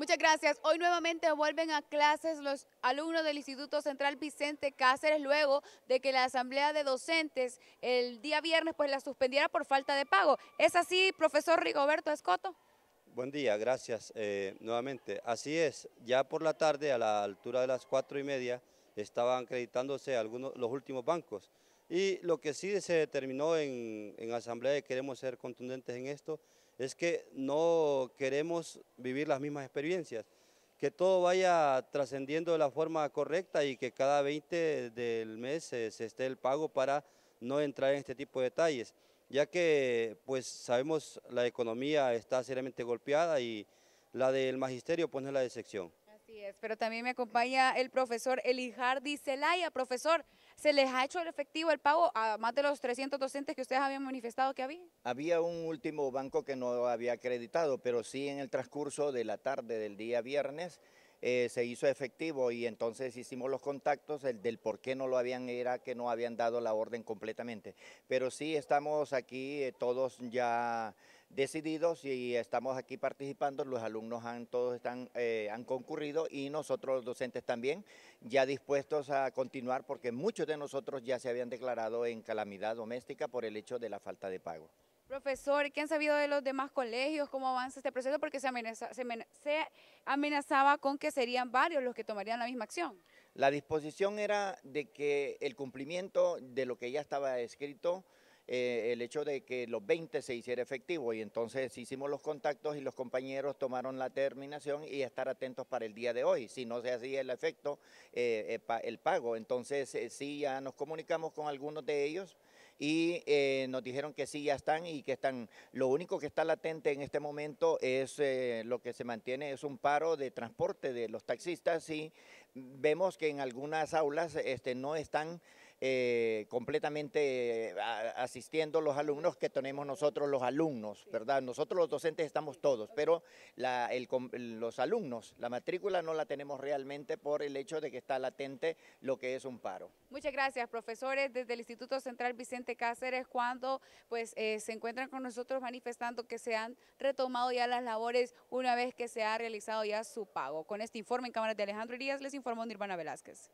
Muchas gracias. Hoy nuevamente vuelven a clases los alumnos del Instituto Central Vicente Cáceres luego de que la asamblea de docentes el día viernes pues la suspendiera por falta de pago. ¿Es así, profesor Rigoberto Escoto? Buen día, gracias eh, nuevamente. Así es, ya por la tarde a la altura de las cuatro y media estaban acreditándose algunos, los últimos bancos. Y lo que sí se determinó en, en asamblea, y queremos ser contundentes en esto, es que no queremos vivir las mismas experiencias, que todo vaya trascendiendo de la forma correcta y que cada 20 del mes se, esté el pago para no entrar en este tipo de detalles, ya que pues sabemos la economía está seriamente golpeada y la del magisterio pone pues, la de Así es, pero también me acompaña el profesor Elijardi Celaya. Profesor, ¿se les ha hecho el efectivo el pago a más de los 300 docentes que ustedes habían manifestado que había? Había un último banco que no había acreditado, pero sí en el transcurso de la tarde del día viernes eh, se hizo efectivo y entonces hicimos los contactos, el del por qué no lo habían era que no habían dado la orden completamente. Pero sí estamos aquí eh, todos ya decididos y estamos aquí participando, los alumnos han, todos eh, han concurrido y nosotros los docentes también, ya dispuestos a continuar porque muchos de nosotros ya se habían declarado en calamidad doméstica por el hecho de la falta de pago. Profesor, ¿qué han sabido de los demás colegios? ¿Cómo avanza este proceso? Porque se, amenazaba con que serían varios los que tomarían la misma acción. La disposición era de que el cumplimiento de lo que ya estaba escrito, eh, el hecho de que los 20 se hiciera efectivo y entonces hicimos los contactos y los compañeros tomaron la terminación y estar atentos para el día de hoy. Si no se hacía el efecto, eh, eh, el pago. Entonces sí ya nos comunicamos con algunos de ellos y eh, nos dijeron que sí, ya están y que están. Lo único que está latente en este momento es eh, lo que se mantiene, es un paro de transporte de los taxistas y vemos que en algunas aulas este, no están... Eh, completamente eh, asistiendo los alumnos que tenemos nosotros los alumnos, ¿verdad? Nosotros los docentes estamos todos, pero los alumnos, la matrícula no la tenemos realmente por el hecho de que está latente lo que es un paro. Muchas gracias, profesores, desde el Instituto Central Vicente Cáceres, cuando pues eh, se encuentran con nosotros manifestando que se han retomado ya las labores una vez que se ha realizado ya su pago. Con este informe en Cámara de Alejandro Díaz les informó Nirvana Velázquez.